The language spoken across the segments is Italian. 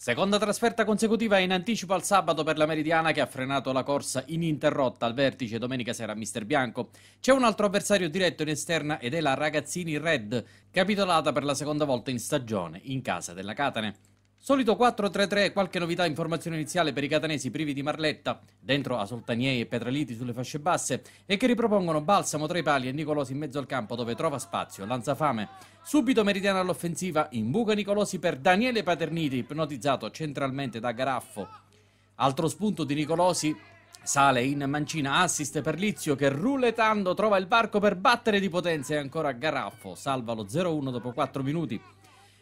Seconda trasferta consecutiva in anticipo al sabato per la Meridiana che ha frenato la corsa ininterrotta al vertice domenica sera a Mister Bianco. C'è un altro avversario diretto in esterna ed è la Ragazzini Red, capitolata per la seconda volta in stagione in casa della Catane. Solito 4-3-3, qualche novità, informazione iniziale per i catanesi privi di Marletta, dentro a Soltaniei e Petraliti sulle fasce basse, e che ripropongono Balsamo tra i pali e Nicolosi in mezzo al campo dove trova spazio, lanza fame. Subito Meridiana all'offensiva, in imbuca Nicolosi per Daniele Paterniti, ipnotizzato centralmente da Garaffo. Altro spunto di Nicolosi, Sale in mancina, assist per Lizio che ruletando trova il varco per battere di potenza e ancora Garaffo, salva lo 0-1 dopo 4 minuti.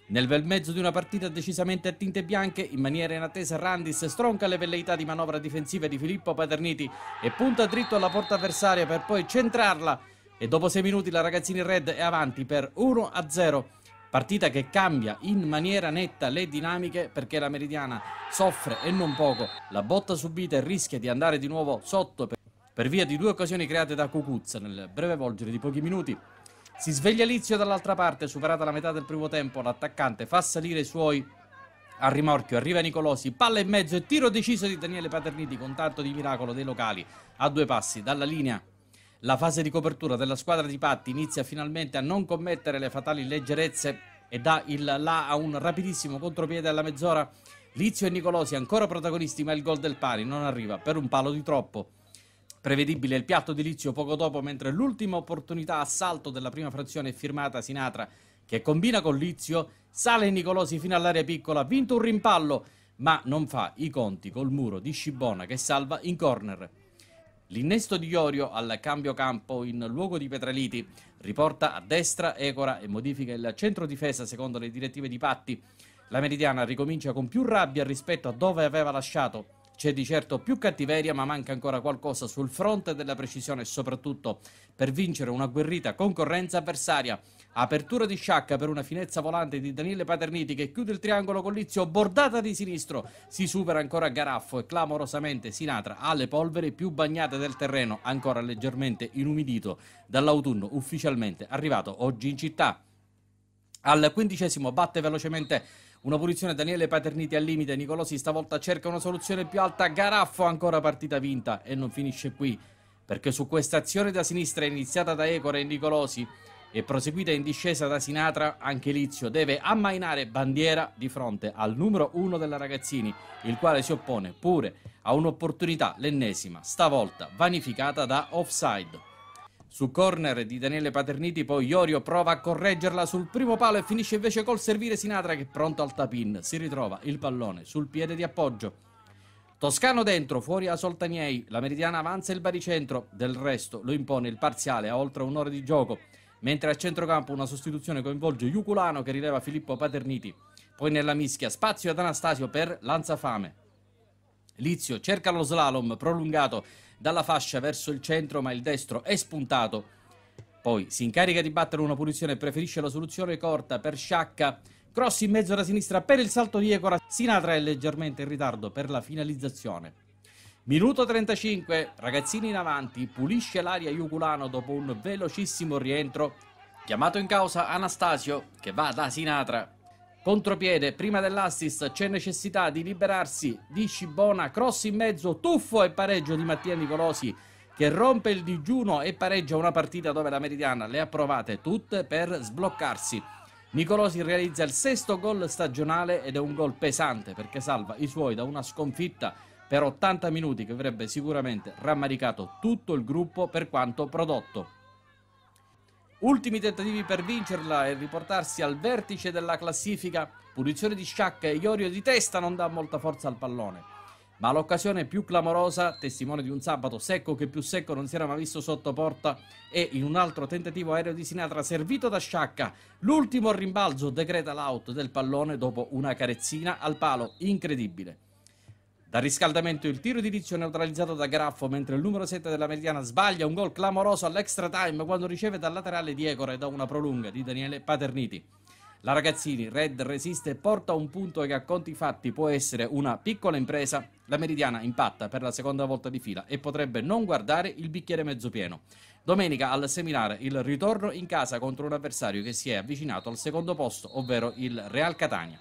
Nel bel mezzo di una partita decisamente a tinte bianche, in maniera inattesa Randis stronca le velleità di manovra difensive di Filippo Paterniti e punta dritto alla porta avversaria per poi centrarla e dopo sei minuti la ragazzini red è avanti per 1-0. Partita che cambia in maniera netta le dinamiche perché la Meridiana soffre e non poco la botta subita e rischia di andare di nuovo sotto per via di due occasioni create da Cucuzza nel breve volgere di pochi minuti. Si sveglia Lizio dall'altra parte, superata la metà del primo tempo, l'attaccante fa salire i suoi al rimorchio, arriva Nicolosi, palla in mezzo e tiro deciso di Daniele Paterniti con tanto di miracolo dei locali a due passi dalla linea. La fase di copertura della squadra di Patti inizia finalmente a non commettere le fatali leggerezze e dà il là a un rapidissimo contropiede alla mezz'ora. Lizio e Nicolosi ancora protagonisti ma il gol del pari non arriva per un palo di troppo. Prevedibile il piatto di Lizio poco dopo, mentre l'ultima opportunità a salto della prima frazione è firmata Sinatra, che combina con Lizio, sale Nicolosi fino all'area piccola, vinto un rimpallo, ma non fa i conti col muro di Scibona che salva in corner. L'innesto di Iorio al cambio campo in luogo di Petraliti riporta a destra Ecora e modifica il centro difesa secondo le direttive di Patti. La Meridiana ricomincia con più rabbia rispetto a dove aveva lasciato c'è di certo più cattiveria, ma manca ancora qualcosa sul fronte della precisione soprattutto per vincere una guerrita concorrenza avversaria. Apertura di sciacca per una finezza volante di Daniele Paterniti che chiude il triangolo con Lizio, bordata di sinistro. Si supera ancora Garaffo e clamorosamente Sinatra alle polveri più bagnate del terreno, ancora leggermente inumidito dall'autunno ufficialmente arrivato oggi in città. Al quindicesimo batte velocemente una punizione Daniele Paterniti al limite, Nicolosi stavolta cerca una soluzione più alta, Garaffo ancora partita vinta e non finisce qui, perché su questa azione da sinistra iniziata da Ecore e Nicolosi e proseguita in discesa da Sinatra, anche Lizio deve ammainare bandiera di fronte al numero uno della Ragazzini, il quale si oppone pure a un'opportunità, l'ennesima, stavolta vanificata da offside. Su corner di Daniele Paterniti poi Iorio prova a correggerla sul primo palo e finisce invece col servire Sinatra che è pronto al tapin. Si ritrova il pallone sul piede di appoggio. Toscano dentro, fuori a Soltaniei, la Meridiana avanza il baricentro, del resto lo impone il parziale a oltre un'ora di gioco, mentre a centrocampo una sostituzione coinvolge Juculano che rileva Filippo Paterniti. Poi nella mischia spazio ad Anastasio per Lanzafame. Lizio cerca lo slalom prolungato dalla fascia verso il centro, ma il destro è spuntato. Poi si incarica di battere una punizione e preferisce la soluzione corta per Sciacca. Cross in mezzo alla sinistra per il salto di Ecora. Sinatra è leggermente in ritardo per la finalizzazione. Minuto 35, Ragazzini in avanti, pulisce l'aria Iuculano dopo un velocissimo rientro. Chiamato in causa Anastasio, che va da Sinatra, Contropiede, prima dell'assist c'è necessità di liberarsi di Scibona, cross in mezzo, tuffo e pareggio di Mattia Nicolosi che rompe il digiuno e pareggia una partita dove la Meridiana le ha provate tutte per sbloccarsi. Nicolosi realizza il sesto gol stagionale ed è un gol pesante perché salva i suoi da una sconfitta per 80 minuti che avrebbe sicuramente rammaricato tutto il gruppo per quanto prodotto. Ultimi tentativi per vincerla e riportarsi al vertice della classifica. Punizione di Sciac e Iorio di testa non dà molta forza al pallone. Ma l'occasione più clamorosa, testimone di un sabato secco che più secco non si era mai visto sotto porta, è in un altro tentativo aereo di Sinatra servito da Sciacca. L'ultimo rimbalzo decreta l'out del pallone dopo una carezzina al palo incredibile. Dal riscaldamento il tiro di Riccio neutralizzato da Graffo mentre il numero 7 della Meridiana sbaglia un gol clamoroso all'extra time quando riceve dal laterale di Ecore e da una prolunga di Daniele Paterniti. La Ragazzini Red resiste e porta un punto che a conti fatti può essere una piccola impresa. La Meridiana impatta per la seconda volta di fila e potrebbe non guardare il bicchiere mezzo pieno. Domenica al seminare il ritorno in casa contro un avversario che si è avvicinato al secondo posto, ovvero il Real Catania.